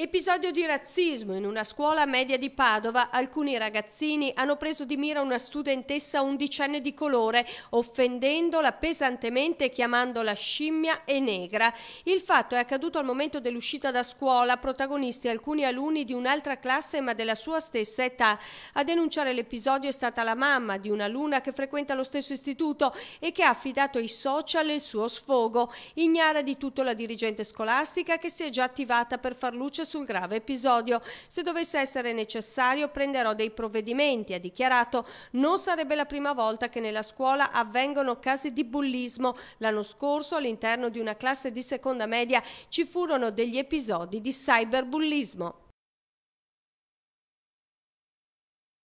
Episodio di razzismo. In una scuola media di Padova alcuni ragazzini hanno preso di mira una studentessa undicenne di colore, offendendola pesantemente chiamandola scimmia e negra. Il fatto è accaduto al momento dell'uscita da scuola, protagonisti alcuni alunni di un'altra classe ma della sua stessa età. A denunciare l'episodio è stata la mamma di un'alunna che frequenta lo stesso istituto e che ha affidato ai social il suo sfogo. Ignara di tutto la dirigente scolastica che si è già attivata per far luce sul grave episodio. Se dovesse essere necessario prenderò dei provvedimenti, ha dichiarato. Non sarebbe la prima volta che nella scuola avvengono casi di bullismo. L'anno scorso all'interno di una classe di seconda media ci furono degli episodi di cyberbullismo.